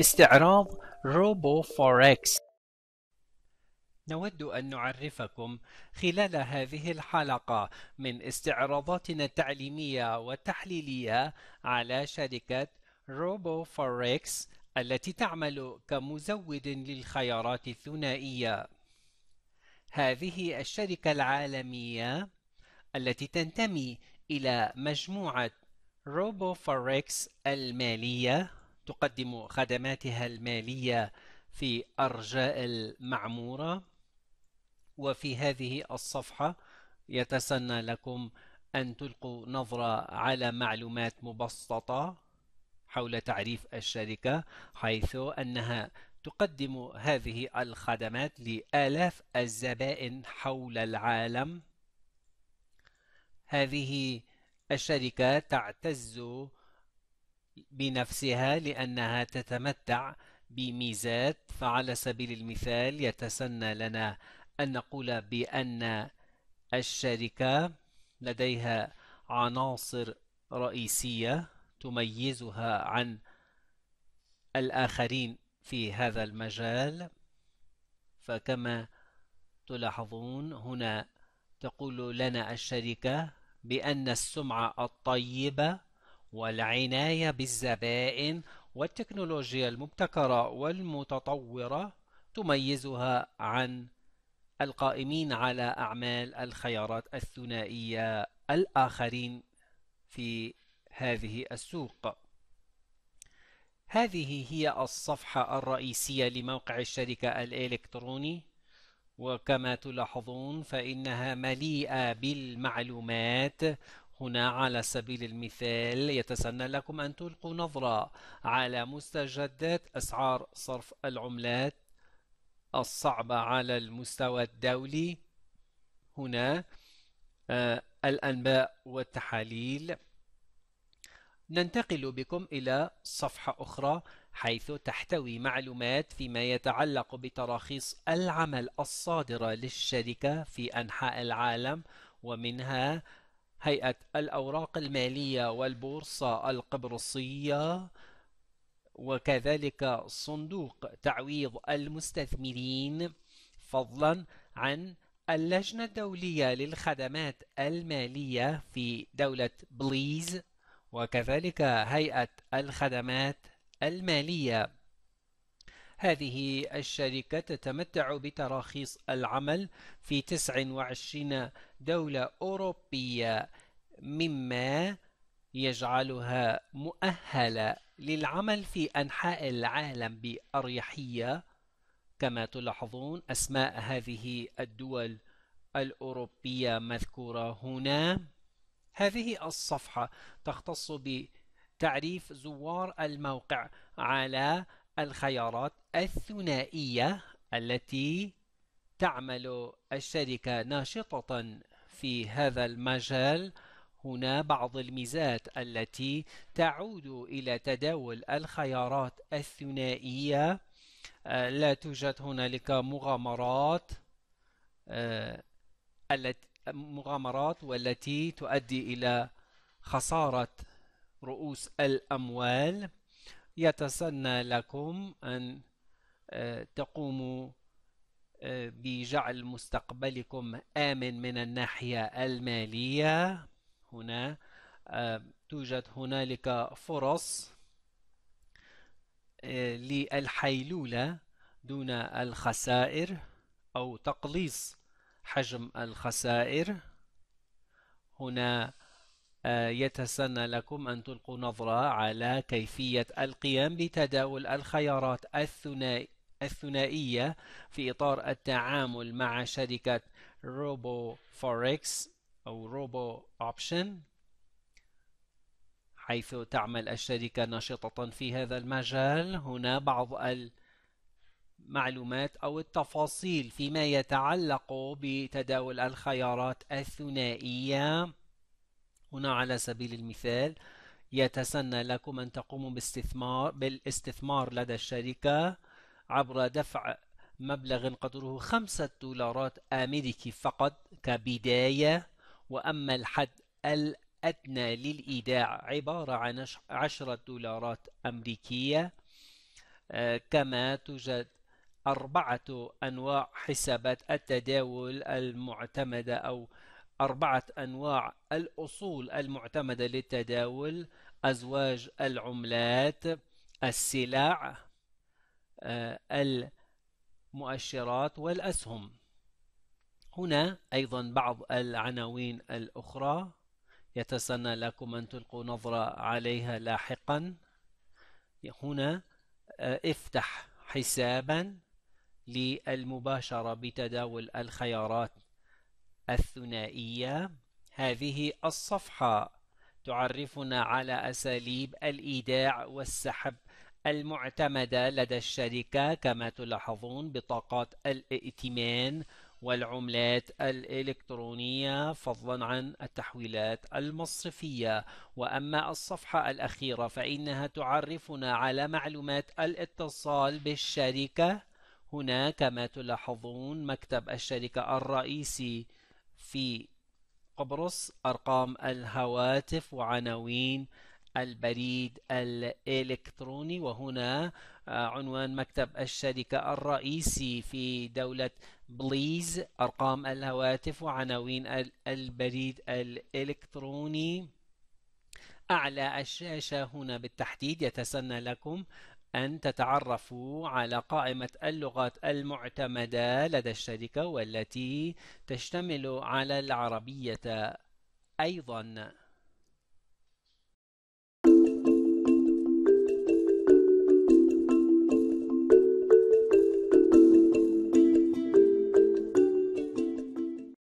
استعراض روبو فوركس نود أن نعرفكم خلال هذه الحلقة من استعراضاتنا التعليمية والتحليلية على شركة روبو فوركس التي تعمل كمزود للخيارات الثنائية. هذه الشركة العالمية التي تنتمي إلى مجموعة روبوفوركس المالية تقدم خدماتها المالية في أرجاء المعمورة وفي هذه الصفحة يتسنى لكم أن تلقوا نظرة على معلومات مبسطة حول تعريف الشركة حيث أنها تقدم هذه الخدمات لآلاف الزبائن حول العالم هذه الشركة تعتز بنفسها لأنها تتمتع بميزات فعلى سبيل المثال يتسنى لنا أن نقول بأن الشركة لديها عناصر رئيسية تميزها عن الآخرين في هذا المجال فكما تلاحظون هنا تقول لنا الشركة بأن السمعة الطيبة والعناية بالزبائن والتكنولوجيا المبتكرة والمتطورة تميزها عن القائمين على أعمال الخيارات الثنائية الآخرين في هذه السوق. هذه هي الصفحة الرئيسية لموقع الشركة الإلكتروني وكما تلاحظون فإنها مليئة بالمعلومات هنا على سبيل المثال يتسنى لكم أن تلقوا نظرة على مستجدات أسعار صرف العملات الصعبة على المستوى الدولي هنا آه الأنباء والتحاليل ننتقل بكم إلى صفحة أخرى حيث تحتوي معلومات فيما يتعلق بتراخيص العمل الصادرة للشركة في أنحاء العالم ومنها هيئة الأوراق المالية والبورصة القبرصية وكذلك صندوق تعويض المستثمرين فضلا عن اللجنة الدولية للخدمات المالية في دولة بليز وكذلك هيئة الخدمات المالية هذه الشركة تتمتع بتراخيص العمل في 29 دولة أوروبية مما يجعلها مؤهلة للعمل في أنحاء العالم بأريحية كما تلاحظون أسماء هذه الدول الأوروبية مذكورة هنا هذه الصفحة تختص ب تعريف زوار الموقع على الخيارات الثنائية التي تعمل الشركة ناشطة في هذا المجال هنا بعض الميزات التي تعود إلى تداول الخيارات الثنائية آه، لا توجد هنالك مغامرات آه، مغامرات والتي تؤدي إلى خسارة رؤوس الأموال يتسنى لكم أن آه، تقوموا آه، بجعل مستقبلكم آمن من الناحية المالية هنا آه، توجد هنالك فرص للحيلولة دون الخسائر أو تقليص حجم الخسائر هنا يتسنى لكم أن تلقوا نظرة على كيفية القيام بتداول الخيارات الثنائية الثنائية في إطار التعامل مع شركة روبو فوركس أو روبو أوبشن حيث تعمل الشركة نشطة في هذا المجال هنا بعض المعلومات أو التفاصيل فيما يتعلق بتداول الخيارات الثنائية هنا على سبيل المثال يتسنى لكم أن تقوموا باستثمار بالاستثمار لدى الشركة عبر دفع مبلغ قدره خمسة دولارات أمريكي فقط كبداية وأما الحد الأدنى للإيداع عبارة عن عشرة دولارات أمريكية آه، كما توجد أربعة أنواع حسابات التداول المعتمدة أو أربعة أنواع الأصول المعتمدة للتداول أزواج العملات السلع آه، المؤشرات والأسهم هنا أيضا بعض العناوين الأخرى يتسنى لكم أن تلقوا نظرة عليها لاحقا هنا آه، افتح حسابا للمباشرة بتداول الخيارات الثنائية هذه الصفحة تعرفنا على أساليب الإيداع والسحب المعتمدة لدى الشركة كما تلاحظون بطاقات الائتمان والعملات الإلكترونية فضلا عن التحويلات المصرفية وأما الصفحة الأخيرة فإنها تعرفنا على معلومات الاتصال بالشركة هنا كما تلاحظون مكتب الشركة الرئيسي في قبرص أرقام الهواتف وعناوين البريد الإلكتروني وهنا آه، عنوان مكتب الشركة الرئيسي في دولة بليز أرقام الهواتف وعناوين البريد الإلكتروني أعلى الشاشة هنا بالتحديد يتسنى لكم أن تتعرفوا على قائمة اللغات المعتمدة لدى الشركة والتي تشتمل على العربية أيضاً